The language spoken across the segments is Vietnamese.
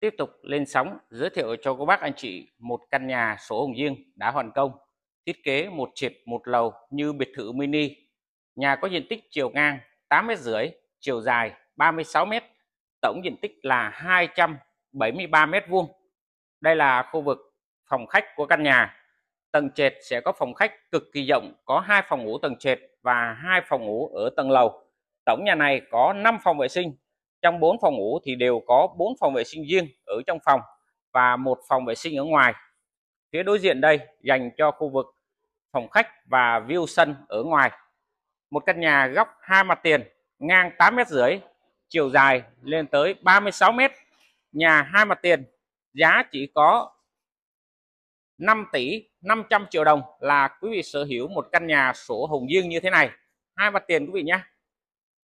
tiếp tục lên sóng giới thiệu cho các bác anh chị một căn nhà số hồng riêng đã hoàn công thiết kế một trệt một lầu như biệt thự mini nhà có diện tích chiều ngang 8 m rưỡi chiều dài 36 m tổng diện tích là 273 m vuông đây là khu vực phòng khách của căn nhà tầng trệt sẽ có phòng khách cực kỳ rộng có hai phòng ngủ tầng trệt và hai phòng ngủ ở tầng lầu tổng nhà này có 5 phòng vệ sinh trong 4 phòng ngủ thì đều có 4 phòng vệ sinh riêng ở trong phòng và một phòng vệ sinh ở ngoài. Phía đối diện đây dành cho khu vực phòng khách và view sân ở ngoài. Một căn nhà góc hai mặt tiền, ngang 8 mét rưỡi, chiều dài lên tới 36 mét Nhà hai mặt tiền, giá chỉ có 5 tỷ 500 triệu đồng là quý vị sở hữu một căn nhà sổ hồng riêng như thế này. Hai mặt tiền quý vị nhé.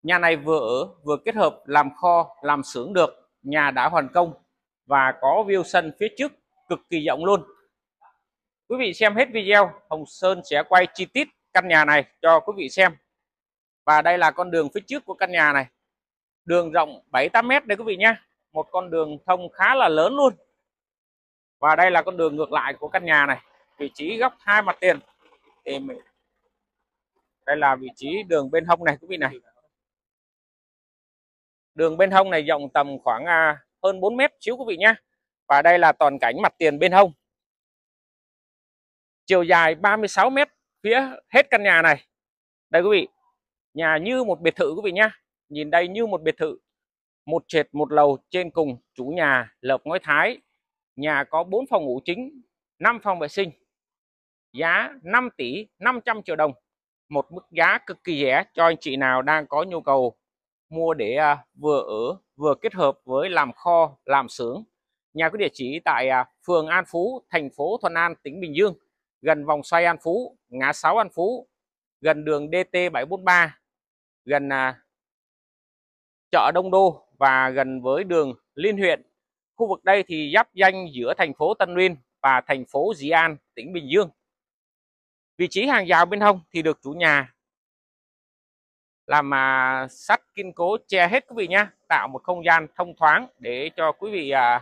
Nhà này vừa ở vừa kết hợp làm kho, làm xưởng được, nhà đã hoàn công và có view sân phía trước cực kỳ rộng luôn. Quý vị xem hết video, Hồng Sơn sẽ quay chi tiết căn nhà này cho quý vị xem. Và đây là con đường phía trước của căn nhà này. Đường rộng 7-8 mét đây quý vị nhé. Một con đường thông khá là lớn luôn. Và đây là con đường ngược lại của căn nhà này. Vị trí góc hai mặt tiền. Đây là vị trí đường bên hông này quý vị này. Đường bên hông này rộng tầm khoảng à, hơn 4 mét xíu quý vị nhé. Và đây là toàn cảnh mặt tiền bên hông. Chiều dài 36 mét phía hết căn nhà này. Đây quý vị, nhà như một biệt thự quý vị nhé. Nhìn đây như một biệt thự. Một trệt một lầu trên cùng chủ nhà lợp ngói thái. Nhà có 4 phòng ngủ chính, 5 phòng vệ sinh. Giá 5 tỷ 500 triệu đồng. Một mức giá cực kỳ rẻ cho anh chị nào đang có nhu cầu mua để à, vừa ở vừa kết hợp với làm kho làm xưởng nhà có địa chỉ tại à, phường An Phú thành phố Thuận An tỉnh Bình Dương gần vòng xoay An Phú ngã 6 An Phú gần đường DT 743 gần à, chợ Đông Đô và gần với đường Liên huyện khu vực đây thì giáp danh giữa thành phố Tân Uyên và thành phố Dĩ An tỉnh Bình Dương vị trí hàng rào bên hông thì được chủ nhà làm à, sắt kiên cố che hết quý vị nhé tạo một không gian thông thoáng để cho quý vị à,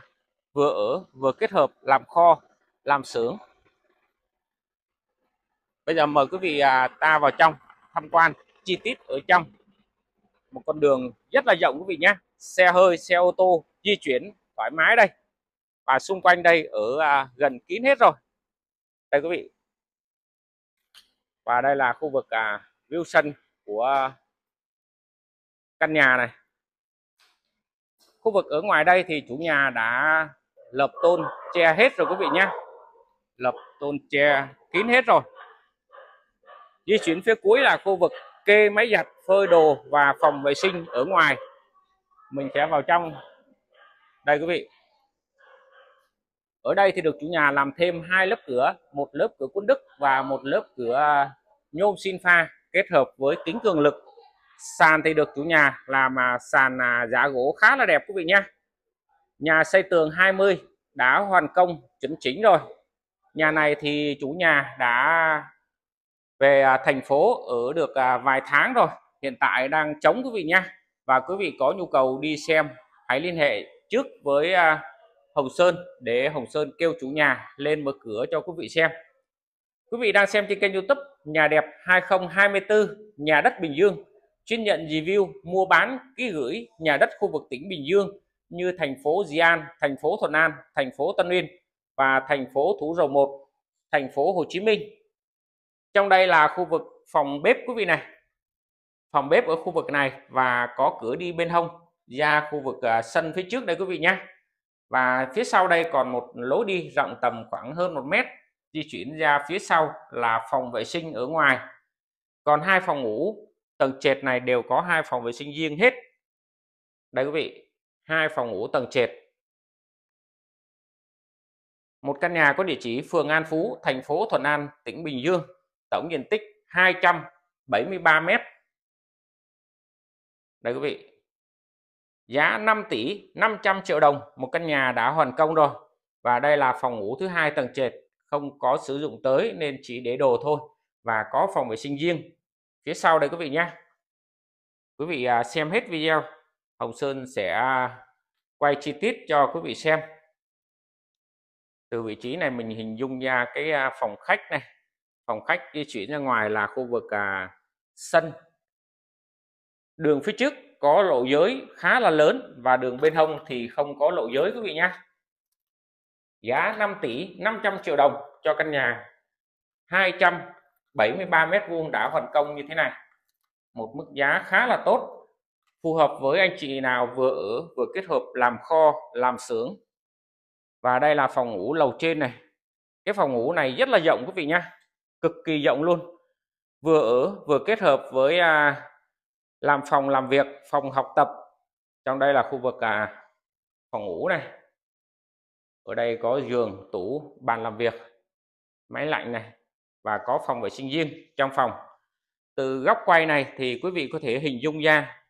vừa ở vừa kết hợp làm kho làm xưởng bây giờ mời quý vị à, ta vào trong tham quan chi tiết ở trong một con đường rất là rộng quý vị nhé xe hơi xe ô tô di chuyển thoải mái đây và xung quanh đây ở à, gần kín hết rồi đây quý vị và đây là khu vực view sân của căn nhà này khu vực ở ngoài đây thì chủ nhà đã lập tôn che hết rồi quý vị nhé lập tôn che kín hết rồi di chuyển phía cuối là khu vực kê máy giặt phơi đồ và phòng vệ sinh ở ngoài mình sẽ vào trong đây quý vị ở đây thì được chủ nhà làm thêm hai lớp cửa một lớp cửa quân đức và một lớp cửa nhôm xin pha kết hợp với kính cường lực sàn thì được chủ nhà làm à, sàn à, giá gỗ khá là đẹp quý vị nhé nhà xây tường 20 đã hoàn công chỉnh chính rồi nhà này thì chủ nhà đã về à, thành phố ở được vài tháng rồi hiện tại đang chống quý vị nhé và quý vị có nhu cầu đi xem hãy liên hệ trước với Hồng Sơn để Hồng Sơn kêu chủ nhà lên mở cửa cho quý vị xem quý vị đang xem trên kênh youtube nhà đẹp 2024 nhà đất Bình Dương chuyên nhận review mua bán ký gửi nhà đất khu vực tỉnh Bình Dương như thành phố Di An, thành phố Thuận An, thành phố Tân Uyên và thành phố Thủ Dầu Một, thành phố Hồ Chí Minh. Trong đây là khu vực phòng bếp quý vị này. Phòng bếp ở khu vực này và có cửa đi bên hông ra khu vực à, sân phía trước đây quý vị nhé. Và phía sau đây còn một lối đi rộng tầm khoảng hơn 1 mét di chuyển ra phía sau là phòng vệ sinh ở ngoài. Còn hai phòng ngủ tầng trệt này đều có hai phòng vệ sinh riêng hết đấy quý vị hai phòng ngủ tầng trệt một căn nhà có địa chỉ phường An Phú thành phố Thuận An tỉnh Bình Dương tổng diện tích 273 mét đấy quý vị giá 5 tỷ 500 triệu đồng một căn nhà đã hoàn công rồi và đây là phòng ngủ thứ hai tầng trệt không có sử dụng tới nên chỉ để đồ thôi và có phòng vệ sinh riêng phía sau đây quý vị nhé quý vị à, xem hết video Hồng Sơn sẽ quay chi tiết cho quý vị xem từ vị trí này mình hình dung ra cái à, phòng khách này phòng khách di chuyển ra ngoài là khu vực à, sân đường phía trước có lộ giới khá là lớn và đường bên hông thì không có lộ giới quý vị nhé giá 5 tỷ 500 triệu đồng cho căn nhà 200 73 mét vuông đã hoàn công như thế này một mức giá khá là tốt phù hợp với anh chị nào vừa ở vừa kết hợp làm kho làm xưởng và đây là phòng ngủ lầu trên này cái phòng ngủ này rất là rộng quý vị nha, cực kỳ rộng luôn vừa ở vừa kết hợp với à, làm phòng làm việc phòng học tập trong đây là khu vực à, phòng ngủ này ở đây có giường tủ bàn làm việc máy lạnh này và có phòng vệ sinh riêng trong phòng từ góc quay này thì quý vị có thể hình dung ra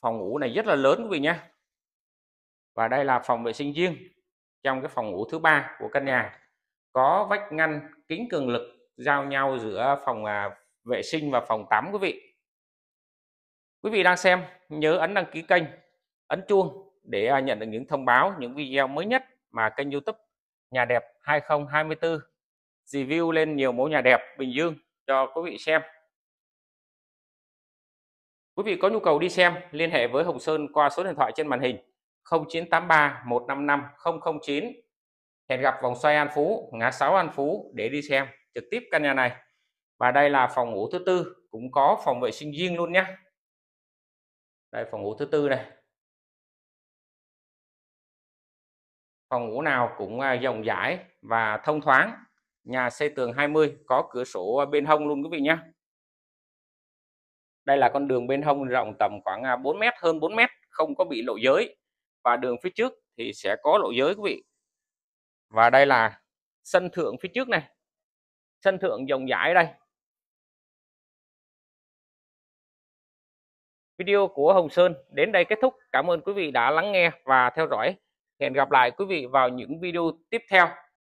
phòng ngủ này rất là lớn quý vị nhé và đây là phòng vệ sinh riêng trong cái phòng ngủ thứ ba của căn nhà có vách ngăn kính cường lực giao nhau giữa phòng à, vệ sinh và phòng tắm quý vị quý vị đang xem nhớ ấn đăng ký kênh ấn chuông để à, nhận được những thông báo những video mới nhất mà kênh youtube nhà đẹp 2024 review lên nhiều mẫu nhà đẹp Bình Dương cho quý vị xem Quý vị có nhu cầu đi xem liên hệ với Hồng Sơn qua số điện thoại trên màn hình 0983 155 009 hẹn gặp vòng xoay An Phú ngã 6 An Phú để đi xem trực tiếp căn nhà này và đây là phòng ngủ thứ tư cũng có phòng vệ sinh riêng luôn nhé đây phòng ngủ thứ tư này phòng ngủ nào cũng rộng à, rãi và thông thoáng nhà xây tường 20 có cửa sổ à, bên hông luôn quý vị nhé đây là con đường bên hông rộng tầm khoảng 4 à, mét hơn 4 mét không có bị lộ giới và đường phía trước thì sẽ có lộ giới quý vị và đây là sân thượng phía trước này sân thượng rộng rãi đây video của Hồng Sơn đến đây kết thúc cảm ơn quý vị đã lắng nghe và theo dõi hẹn gặp lại quý vị vào những video tiếp theo